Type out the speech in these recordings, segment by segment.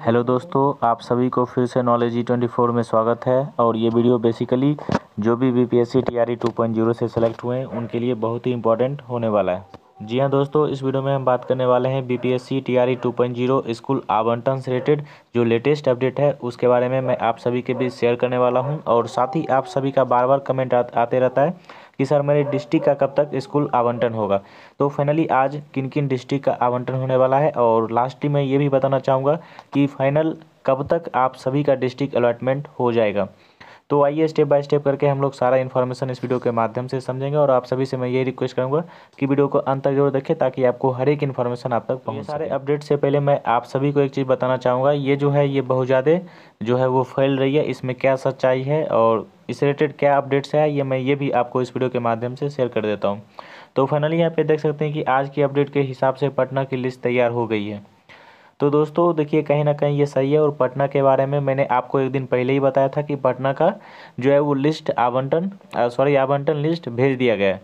hello दोस्तों आप सभी को फिर से नॉलेज ई ट्वेंटी फोर में स्वागत है और ये वीडियो बेसिकली जो भी B P S C T R E two point zero से सेलेक्ट हुए हैं उनके लिए बहुत ही इंपॉर्टेंट होने वाला है जी हाँ दोस्तों इस वीडियो में हम बात करने वाले हैं B P S C T R E two point zero school आवंटन से रिलेटेड जो लेटेस्ट अपडेट है उसके बारे में मैं आप सभी के बीच शेयर करने वाला हूँ और साथ ही आप सभी का बार बार कमेंट आते रहता है कि सर मेरे डिस्ट्रिक्ट का कब तक स्कूल आवंटन होगा तो फाइनली आज किन किन डिस्ट्रिक्ट का आवंटन होने वाला है और लास्ट में ये भी बताना चाहूँगा कि फाइनल कब तक आप सभी का डिस्ट्रिक्ट अलॉटमेंट हो जाएगा तो आइए स्टेप बाय स्टेप करके हम लोग सारा इन्फॉर्मेशन इस वीडियो के माध्यम से समझेंगे और आप सभी से मैं यही रिक्वेस्ट करूँगा कि वीडियो को अंत तक जरूर देखें ताकि आपको हर एक इन्फॉर्मेशन आप तक पहुँच सारे अपडेट से पहले मैं आप सभी को एक चीज़ बताना चाहूँगा ये जो है ये बहुत ज़्यादा जो है वो फैल रही है इसमें क्या सच्चाई है और इस रिलेटेड क्या अपडेट्स है ये मैं ये भी आपको इस वीडियो के माध्यम से शेयर कर देता हूँ तो फाइनली यहाँ पे देख सकते हैं कि आज की अपडेट के हिसाब से पटना की लिस्ट तैयार हो गई है तो दोस्तों देखिए कहीं ना कहीं ये सही है और पटना के बारे में मैंने आपको एक दिन पहले ही बताया था कि पटना का जो है वो लिस्ट आवंटन सॉरी आवंटन लिस्ट भेज दिया गया है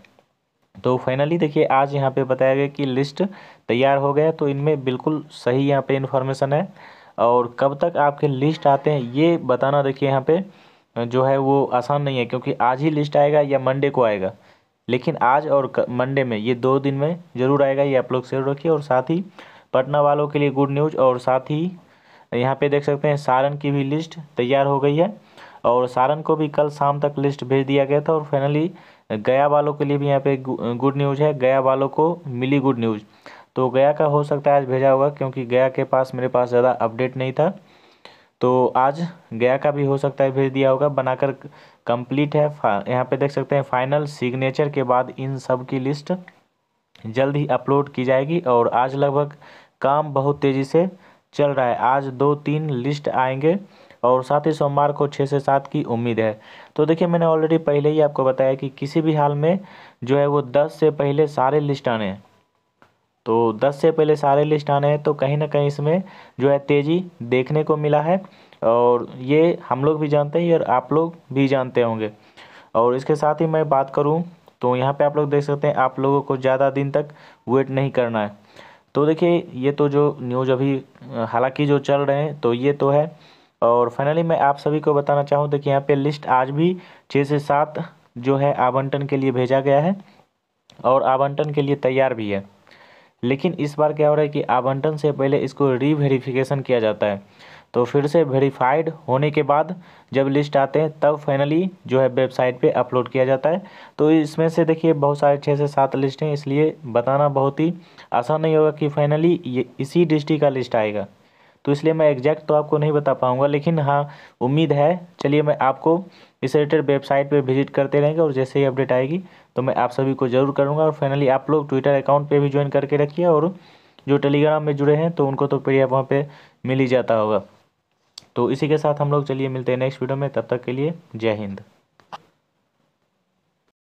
तो फाइनली देखिए आज यहाँ पे बताया गया कि लिस्ट तैयार हो गया तो इनमें बिल्कुल सही यहाँ पे इन्फॉर्मेशन है और कब तक आपके लिस्ट आते हैं ये बताना देखिए यहाँ पे जो है वो आसान नहीं है क्योंकि आज ही लिस्ट आएगा या मंडे को आएगा लेकिन आज और मंडे में ये दो दिन में ज़रूर आएगा ये आप लोग शेयर रखिए और साथ ही पटना वालों के लिए गुड न्यूज और साथ ही यहाँ पे देख सकते हैं सारण की भी लिस्ट तैयार हो गई है और सारण को भी कल शाम तक लिस्ट भेज दिया गया था और फाइनली गया वालों के लिए भी यहाँ पे गुड न्यूज़ है गया वालों को मिली गुड न्यूज़ तो गया का हो सकता है आज भेजा होगा क्योंकि गया के पास मेरे पास ज़्यादा अपडेट नहीं था तो आज गया का भी हो सकता है भेज दिया होगा बनाकर कंप्लीट है यहाँ पे देख सकते हैं फाइनल सिग्नेचर के बाद इन सब की लिस्ट जल्द ही अपलोड की जाएगी और आज लगभग काम बहुत तेज़ी से चल रहा है आज दो तीन लिस्ट आएंगे और साथ ही सोमवार को छः से सात की उम्मीद है तो देखिए मैंने ऑलरेडी पहले ही आपको बताया कि किसी भी हाल में जो है वो दस से पहले सारे लिस्ट आने हैं तो दस से पहले सारे लिस्ट आने हैं तो कहीं ना कहीं इसमें जो है तेज़ी देखने को मिला है और ये हम लोग भी जानते हैं और आप लोग भी जानते होंगे और इसके साथ ही मैं बात करूँ तो यहाँ पे आप लोग देख सकते हैं आप लोगों को ज़्यादा दिन तक वेट नहीं करना है तो देखिए ये तो जो न्यूज़ अभी हालांकि जो चल रहे हैं तो ये तो है और फाइनली मैं आप सभी को बताना चाहूँ देखिए यहाँ पे लिस्ट आज भी छः से सात जो है आवंटन के लिए भेजा गया है और आवंटन के लिए तैयार भी है लेकिन इस बार क्या हो रहा है कि आवंटन से पहले इसको रीवेरिफिकेशन किया जाता है तो फिर से वेरीफाइड होने के बाद जब लिस्ट आते हैं तब फाइनली जो है वेबसाइट पे अपलोड किया जाता है तो इसमें से देखिए बहुत सारे छः से सात लिस्ट हैं इसलिए बताना बहुत ही आसान नहीं होगा कि फाइनली ये इसी डिस्ट्रिक्ट का लिस्ट आएगा तो इसलिए मैं एग्जैक्ट तो आपको नहीं बता पाऊँगा लेकिन हाँ उम्मीद है चलिए मैं आपको इस रिलेटेड वेबसाइट पे विजिट करते रहेंगे और जैसे ही अपडेट आएगी तो मैं आप सभी को जरूर करूँगा और फाइनली आप लोग ट्विटर अकाउंट पे भी ज्वाइन करके रखिए और जो टेलीग्राम में जुड़े हैं तो उनको तो प्रिया वहाँ पर मिल ही जाता होगा तो इसी के साथ हम लोग चलिए मिलते हैं नेक्स्ट वीडियो में तब तक के लिए जय हिंद